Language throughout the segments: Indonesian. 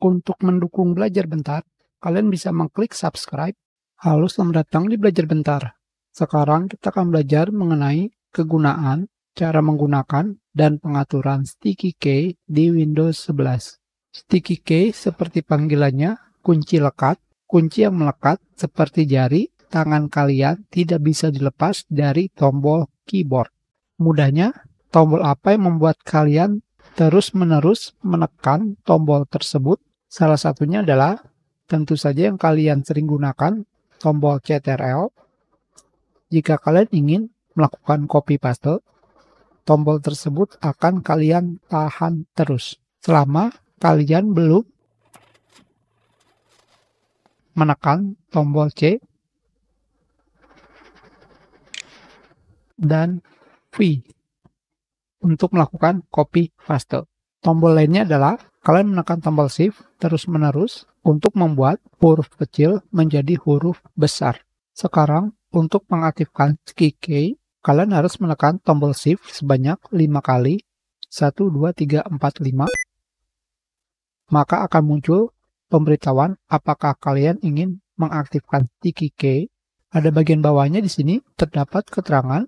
Untuk mendukung belajar bentar, kalian bisa mengklik subscribe. Halo, selamat datang di Belajar Bentar. Sekarang kita akan belajar mengenai kegunaan, cara menggunakan, dan pengaturan sticky key di Windows 11. Sticky key seperti panggilannya, kunci lekat, kunci yang melekat seperti jari, tangan kalian tidak bisa dilepas dari tombol keyboard. Mudahnya, tombol apa yang membuat kalian terus-menerus menekan tombol tersebut Salah satunya adalah tentu saja yang kalian sering gunakan, tombol CTRL. Jika kalian ingin melakukan copy paste, tombol tersebut akan kalian tahan terus selama kalian belum menekan tombol C dan V untuk melakukan copy paste. Tombol lainnya adalah Kalian menekan tombol shift terus-menerus untuk membuat huruf kecil menjadi huruf besar. Sekarang, untuk mengaktifkan key kalian harus menekan tombol shift sebanyak 5 kali, 1, 2, 3, 4, 5. Maka akan muncul pemberitahuan apakah kalian ingin mengaktifkan sticky key. Ada bagian bawahnya di sini terdapat keterangan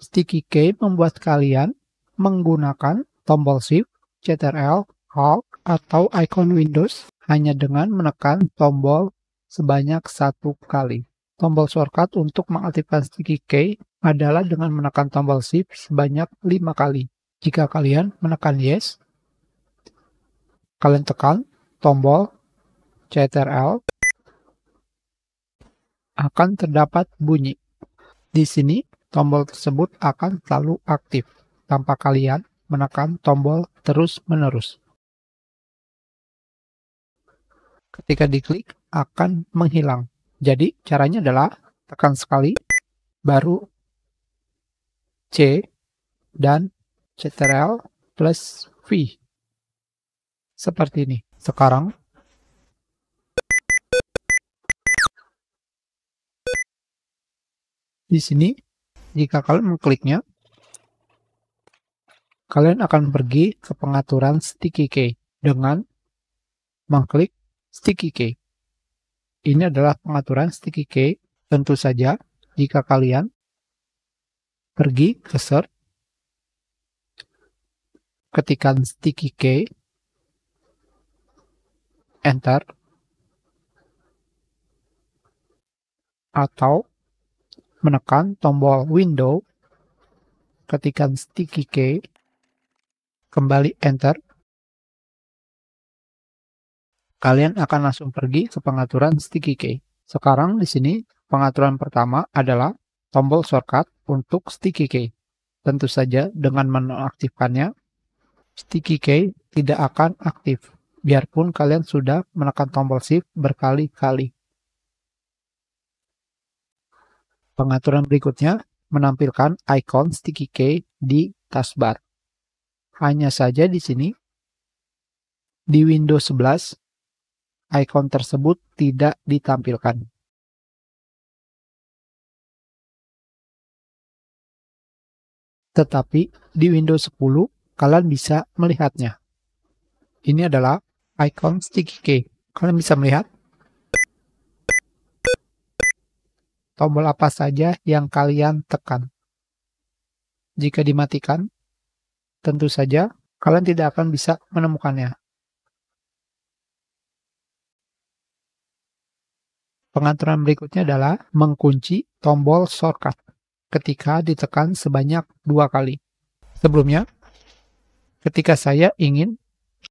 sticky key membuat kalian menggunakan tombol shift, CTRL, Alt, atau icon Windows hanya dengan menekan tombol sebanyak satu kali. Tombol shortcut untuk mengaktifkan sticky key adalah dengan menekan tombol shift sebanyak lima kali. Jika kalian menekan yes, kalian tekan tombol CTRL akan terdapat bunyi. Di sini tombol tersebut akan selalu aktif tanpa kalian menekan tombol terus-menerus. ketika diklik akan menghilang. Jadi caranya adalah tekan sekali, baru C dan CTRL plus V. Seperti ini. Sekarang di sini jika kalian mengkliknya kalian akan pergi ke pengaturan sticky key dengan mengklik sticky key. Ini adalah pengaturan sticky key. Tentu saja, jika kalian pergi ke search, ketikan sticky key, enter, atau menekan tombol window, ketikan sticky key, kembali enter, Kalian akan langsung pergi ke pengaturan sticky key. Sekarang di sini pengaturan pertama adalah tombol shortcut untuk sticky key. Tentu saja dengan menonaktifkannya, sticky key tidak akan aktif biarpun kalian sudah menekan tombol shift berkali-kali. Pengaturan berikutnya menampilkan ikon sticky key di taskbar. Hanya saja di sini, di Windows 11, ikon tersebut tidak ditampilkan. Tetapi di Windows 10, kalian bisa melihatnya. Ini adalah ikon sticky key. Kalian bisa melihat tombol apa saja yang kalian tekan. Jika dimatikan, tentu saja kalian tidak akan bisa menemukannya. Pengaturan berikutnya adalah mengkunci tombol shortcut ketika ditekan sebanyak dua kali. Sebelumnya, ketika saya ingin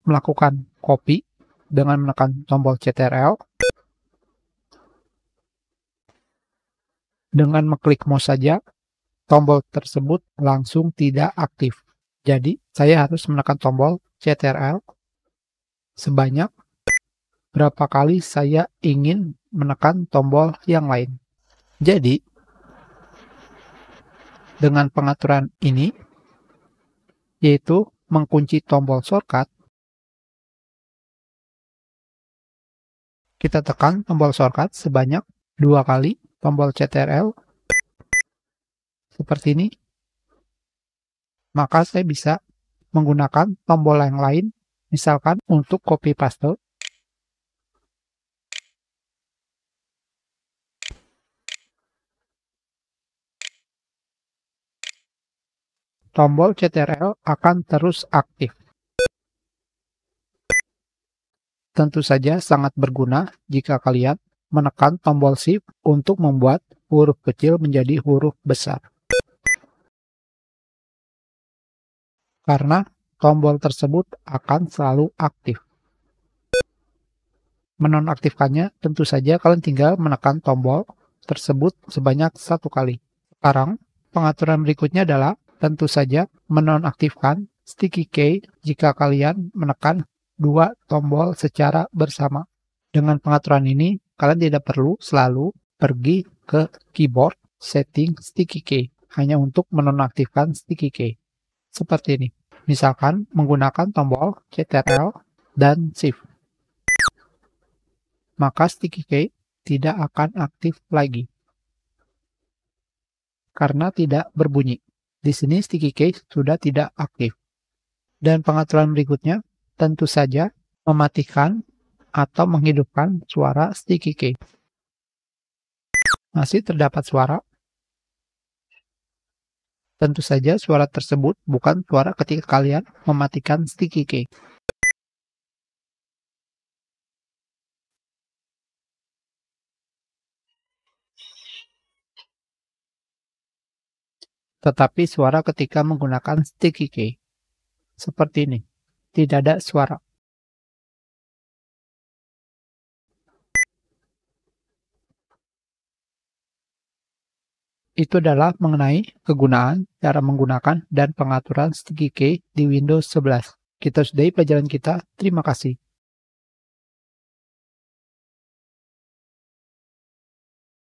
melakukan copy dengan menekan tombol CTRL, dengan mengklik mouse saja, tombol tersebut langsung tidak aktif. Jadi, saya harus menekan tombol CTRL sebanyak berapa kali saya ingin menekan tombol yang lain. Jadi, dengan pengaturan ini, yaitu mengkunci tombol shortcut, kita tekan tombol shortcut sebanyak dua kali tombol CTRL seperti ini, maka saya bisa menggunakan tombol yang lain, misalkan untuk copy paste tombol CTRL akan terus aktif. Tentu saja sangat berguna jika kalian menekan tombol Shift untuk membuat huruf kecil menjadi huruf besar. Karena tombol tersebut akan selalu aktif. Menonaktifkannya tentu saja kalian tinggal menekan tombol tersebut sebanyak satu kali. Sekarang pengaturan berikutnya adalah Tentu saja menonaktifkan sticky key jika kalian menekan dua tombol secara bersama. Dengan pengaturan ini, kalian tidak perlu selalu pergi ke keyboard setting sticky key hanya untuk menonaktifkan sticky key. Seperti ini. Misalkan menggunakan tombol CTRL dan Shift. Maka sticky key tidak akan aktif lagi karena tidak berbunyi. Di sini sticky case sudah tidak aktif. Dan pengaturan berikutnya, tentu saja mematikan atau menghidupkan suara sticky case. Masih terdapat suara. Tentu saja suara tersebut bukan suara ketika kalian mematikan sticky case. tetapi suara ketika menggunakan sticky key. Seperti ini, tidak ada suara. Itu adalah mengenai kegunaan, cara menggunakan, dan pengaturan sticky key di Windows 11. Kita sudahi pelajaran kita. Terima kasih.